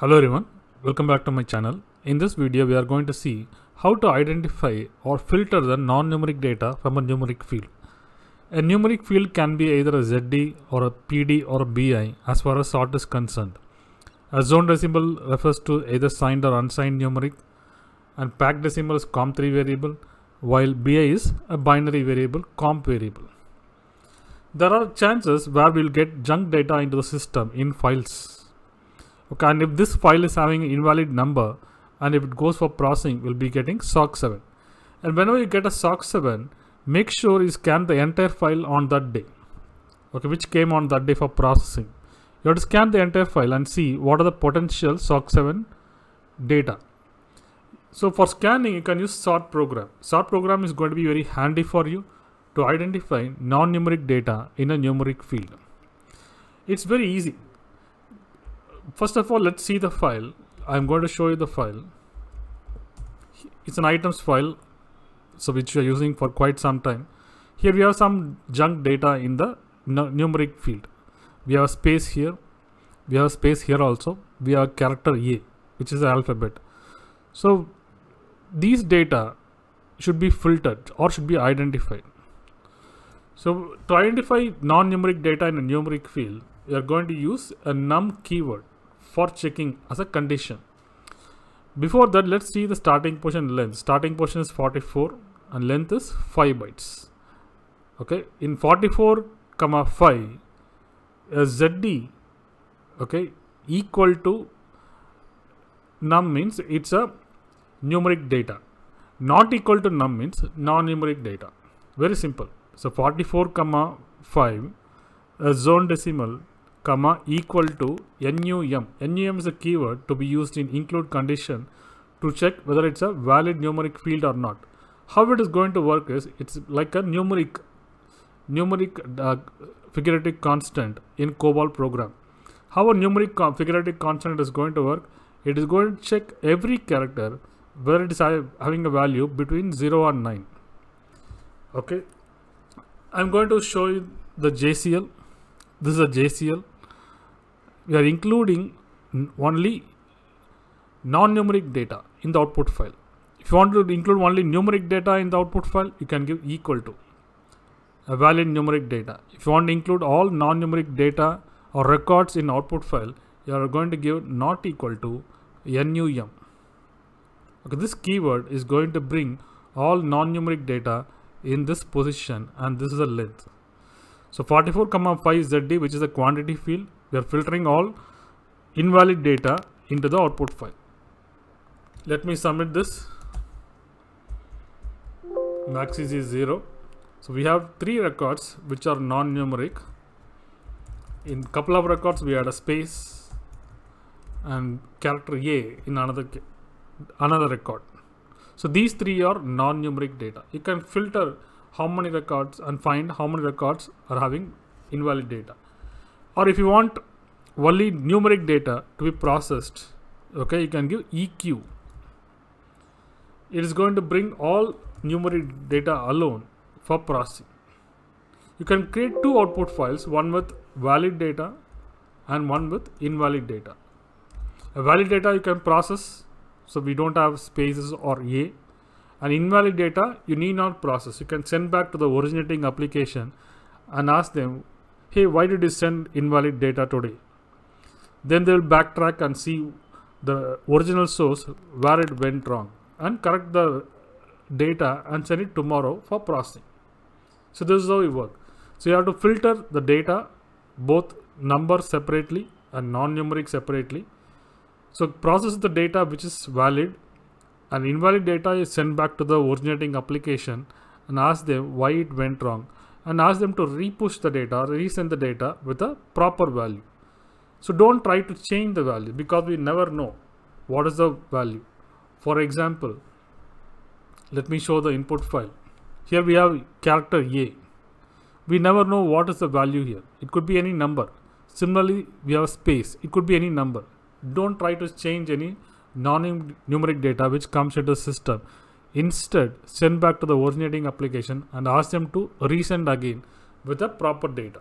Hello everyone, welcome back to my channel. In this video we are going to see how to identify or filter the non-numeric data from a numeric field. A numeric field can be either a ZD or a PD or a BI as far as sort is concerned. A zone decimal refers to either signed or unsigned numeric and packed decimal is COM3 variable while BI is a binary variable COMP variable. There are chances where we will get junk data into the system in files okay and if this file is having an invalid number and if it goes for processing we'll be getting soc 7 and whenever you get a soc 7 make sure you scan the entire file on that day okay which came on that day for processing you have to scan the entire file and see what are the potential soc 7 data so for scanning you can use sort program sort program is going to be very handy for you to identify non-numeric data in a numeric field it's very easy first of all, let's see the file. I'm going to show you the file. It's an items file, so which you are using for quite some time. Here we have some junk data in the numeric field. We have space here. We have space here also. We have character A, which is alphabet. So these data should be filtered or should be identified. So to identify non-numeric data in a numeric field, we are going to use a num keyword for checking as a condition. Before that, let's see the starting portion length. Starting portion is 44 and length is 5 bytes. Okay, in 44 comma 5, a ZD, okay, equal to num means it's a numeric data. Not equal to num means non-numeric data. Very simple. So 44 comma 5, a zone decimal comma equal to NUM. NUM is a keyword to be used in include condition to check whether it's a valid numeric field or not. How it is going to work is it's like a numeric numeric uh, figurative constant in COBOL program. How a numeric figurative constant is going to work? It is going to check every character whether it is having a value between 0 and 9. Okay. I'm going to show you the JCL. This is a JCL we are including only non-numeric data in the output file. If you want to include only numeric data in the output file, you can give equal to a valid numeric data. If you want to include all non-numeric data or records in output file, you are going to give not equal to num. Okay, this keyword is going to bring all non-numeric data in this position and this is the length. So 44, comma 5 ZD, which is the quantity field, we are filtering all invalid data into the output file let me submit this max is 0 so we have three records which are non-numeric in couple of records we had a space and character a in another another record so these three are non-numeric data you can filter how many records and find how many records are having invalid data or if you want only numeric data to be processed okay you can give eq it is going to bring all numeric data alone for processing you can create two output files one with valid data and one with invalid data a valid data you can process so we don't have spaces or a and invalid data you need not process you can send back to the originating application and ask them hey, why did you send invalid data today? Then they will backtrack and see the original source where it went wrong and correct the data and send it tomorrow for processing. So this is how it works. So you have to filter the data, both number separately and non-numeric separately. So process the data which is valid and invalid data is sent back to the originating application and ask them why it went wrong and ask them to repush the data or resend the data with a proper value. So don't try to change the value because we never know what is the value. For example, let me show the input file. Here we have character A. We never know what is the value here. It could be any number. Similarly, we have space. It could be any number. Don't try to change any non-numeric data which comes into the system Instead, send back to the originating application and ask them to resend again with the proper data.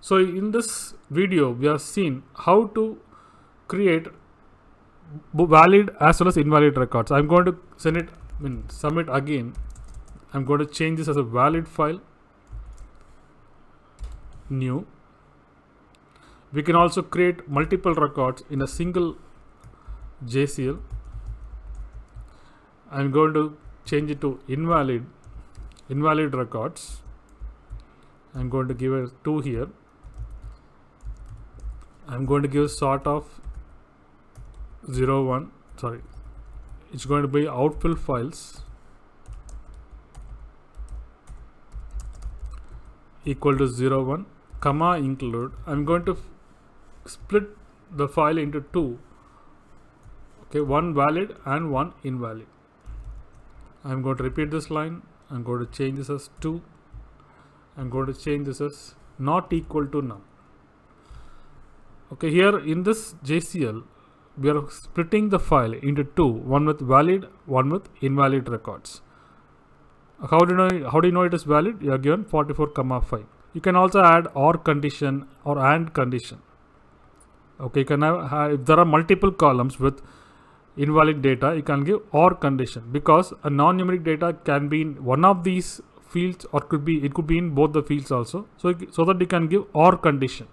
So in this video, we have seen how to create valid as well as invalid records. I'm going to send it, I mean, submit again. I'm going to change this as a valid file, new. We can also create multiple records in a single JCL. I'm going to change it to invalid, invalid records. I'm going to give a 2 here. I'm going to give sort of zero one. 1, sorry, it's going to be outfill files equal to zero one 1 comma include. I'm going to split the file into two okay one valid and one invalid I'm going to repeat this line. I'm going to change this as 2. I'm going to change this as not equal to none. Okay, here in this JCL, we are splitting the file into two, one with valid, one with invalid records. How do you know, how do you know it is valid? You are given 44 comma 5. You can also add or condition or and condition. Okay, you can have, if there are multiple columns with invalid data you can give or condition because a non-numeric data can be in one of these fields or could be it could be in both the fields also so so that you can give or condition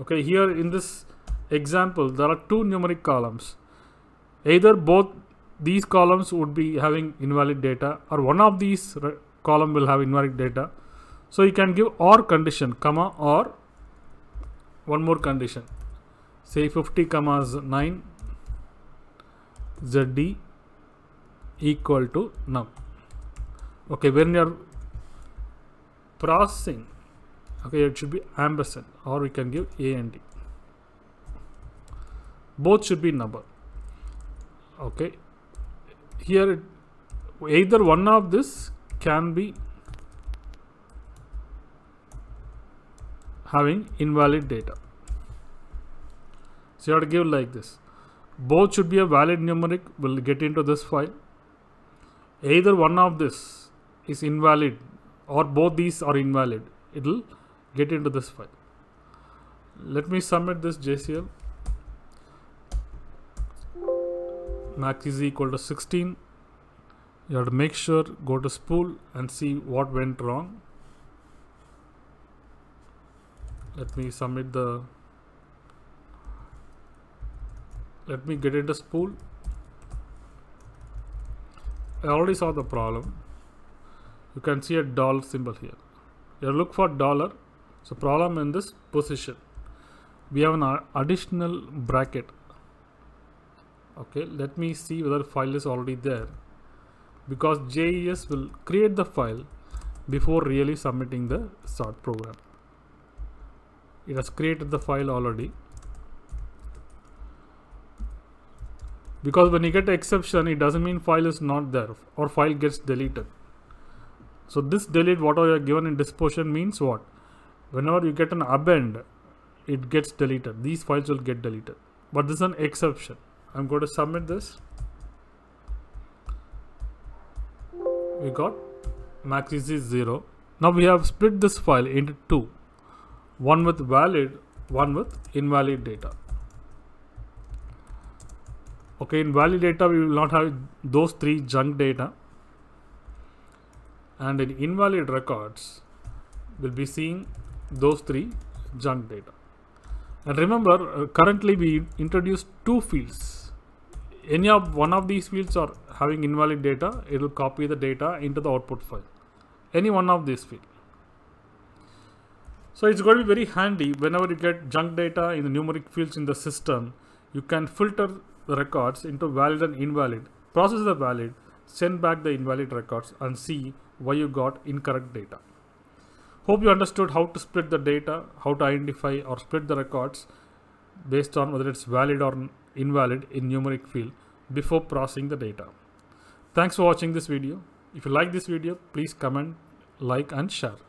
okay here in this example there are two numeric columns either both these columns would be having invalid data or one of these column will have invalid data so you can give or condition comma or one more condition say 50 commas 9 zd equal to num okay when you're processing okay it should be ampersand or we can give a and d both should be number okay here it, either one of this can be having invalid data so you have to give like this both should be a valid numeric we'll get into this file either one of this is invalid or both these are invalid it'll get into this file let me submit this jcl max is equal to 16 you have to make sure go to spool and see what went wrong let me submit the let me get into spool I already saw the problem you can see a dollar symbol here you look for dollar so problem in this position we have an additional bracket okay let me see whether file is already there because JES will create the file before really submitting the start program it has created the file already because when you get exception it doesn't mean file is not there or file gets deleted so this delete whatever you are given in disposition means what whenever you get an append it gets deleted these files will get deleted but this is an exception i'm going to submit this we got max is 0 now we have split this file into two one with valid one with invalid data okay in valid data we will not have those three junk data and in invalid records we'll be seeing those three junk data and remember uh, currently we introduced two fields any of one of these fields are having invalid data it will copy the data into the output file any one of these fields so it's going to be very handy whenever you get junk data in the numeric fields in the system you can filter the records into valid and invalid, process the valid, send back the invalid records and see why you got incorrect data. Hope you understood how to split the data, how to identify or split the records based on whether it's valid or invalid in numeric field before processing the data. Thanks for watching this video. If you like this video, please comment, like and share.